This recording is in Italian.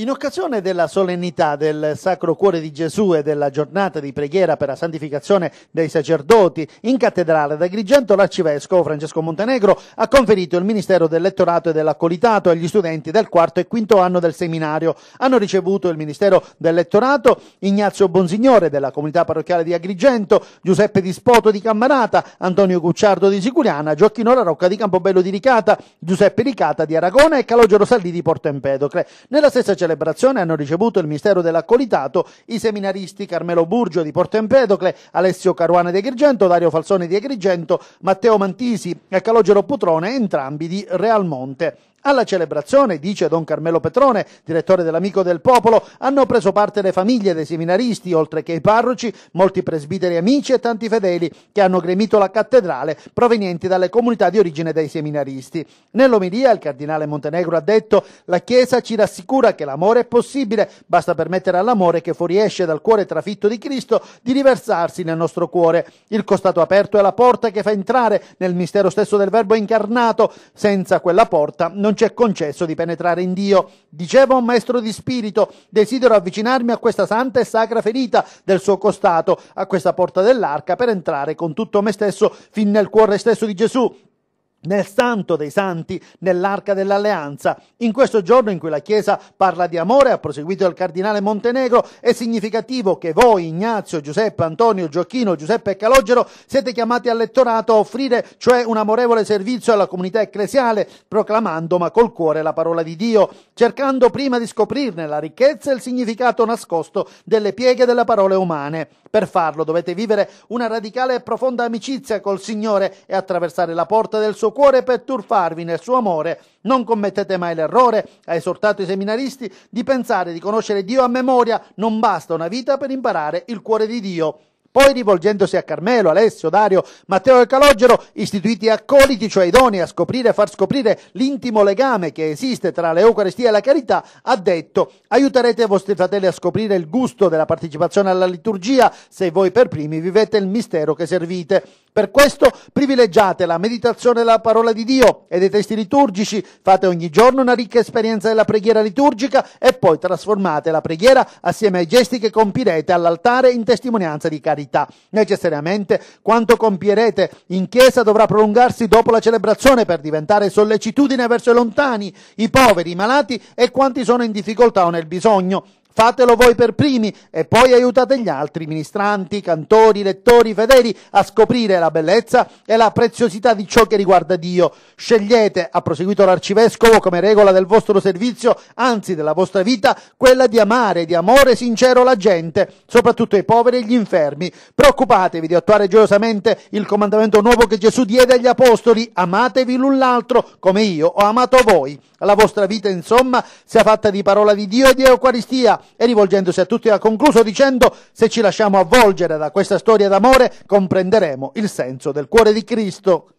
In occasione della solennità del Sacro Cuore di Gesù e della giornata di preghiera per la santificazione dei sacerdoti, in cattedrale d'Agrigento l'arcivescovo Francesco Montenegro ha conferito il Ministero del Lettorato e dell'Accolitato agli studenti del quarto e quinto anno del seminario. Hanno ricevuto il Ministero del Lettorato Ignazio Bonsignore della comunità parrocchiale di Agrigento, Giuseppe Di Spoto di Cammarata, Antonio Gucciardo di Siculiana, Gioacchino Rocca di Campobello di Ricata, Giuseppe Ricata di Aragona e Calogero Saldi di Porto Empedocle. Nella stessa celebrazione celebrazione hanno ricevuto il mistero dell'accolitato i seminaristi Carmelo Burgio di Porto Empedocle, Alessio Caruana di Agrigento, Dario Falsoni di Agrigento, Matteo Mantisi e Calogero Putrone, entrambi di Real Monte. Alla celebrazione, dice Don Carmelo Petrone, direttore dell'Amico del Popolo, hanno preso parte le famiglie dei seminaristi, oltre che i parroci, molti presbiteri amici e tanti fedeli che hanno gremito la cattedrale provenienti dalle comunità di origine dei seminaristi. Nell'omilia il cardinale Montenegro ha detto la Chiesa ci rassicura che l'amore è possibile, basta permettere all'amore che fuoriesce dal cuore trafitto di Cristo di riversarsi nel nostro cuore. Il costato aperto è la porta che fa entrare nel mistero stesso del Verbo incarnato, senza quella porta non non ci è concesso di penetrare in Dio. Diceva un maestro di spirito, desidero avvicinarmi a questa santa e sacra ferita del suo costato, a questa porta dell'arca, per entrare con tutto me stesso fin nel cuore stesso di Gesù nel santo dei santi, nell'arca dell'alleanza. In questo giorno in cui la Chiesa parla di amore, ha proseguito il cardinale Montenegro, è significativo che voi, Ignazio, Giuseppe, Antonio, Gioacchino, Giuseppe e Calogero, siete chiamati al lettorato a offrire, cioè un amorevole servizio alla comunità ecclesiale, proclamando ma col cuore la parola di Dio, cercando prima di scoprirne la ricchezza e il significato nascosto delle pieghe delle parole umane. Per farlo dovete vivere una radicale e profonda amicizia col Signore e attraversare la porta del suo vostro cuore per turfarvi nel suo amore. Non commettete mai l'errore, ha esortato i seminaristi, di pensare di conoscere Dio a memoria. Non basta una vita per imparare il cuore di Dio. Poi rivolgendosi a Carmelo, Alessio, Dario, Matteo e Calogero, istituiti accoliti, cioè idonei a scoprire e far scoprire l'intimo legame che esiste tra l'Eucaristia e la carità, ha detto aiuterete i vostri fratelli a scoprire il gusto della partecipazione alla liturgia se voi per primi vivete il mistero che servite. Per questo privilegiate la meditazione della parola di Dio e dei testi liturgici, fate ogni giorno una ricca esperienza della preghiera liturgica e poi trasformate la preghiera assieme ai gesti che compirete all'altare in testimonianza di carità. Necessariamente quanto compierete in chiesa dovrà prolungarsi dopo la celebrazione per diventare sollecitudine verso i lontani, i poveri, i malati e quanti sono in difficoltà o nel bisogno. Fatelo voi per primi e poi aiutate gli altri, ministranti, cantori, lettori, fedeli, a scoprire la bellezza e la preziosità di ciò che riguarda Dio. Scegliete, ha proseguito l'Arcivescovo, come regola del vostro servizio, anzi della vostra vita, quella di amare, di amore sincero la gente, soprattutto i poveri e gli infermi. Preoccupatevi di attuare gioiosamente il comandamento nuovo che Gesù diede agli Apostoli, amatevi l'un l'altro come io ho amato voi. La vostra vita, insomma, sia fatta di parola di Dio e di Eucaristia e rivolgendosi a tutti ha concluso dicendo se ci lasciamo avvolgere da questa storia d'amore comprenderemo il senso del cuore di Cristo.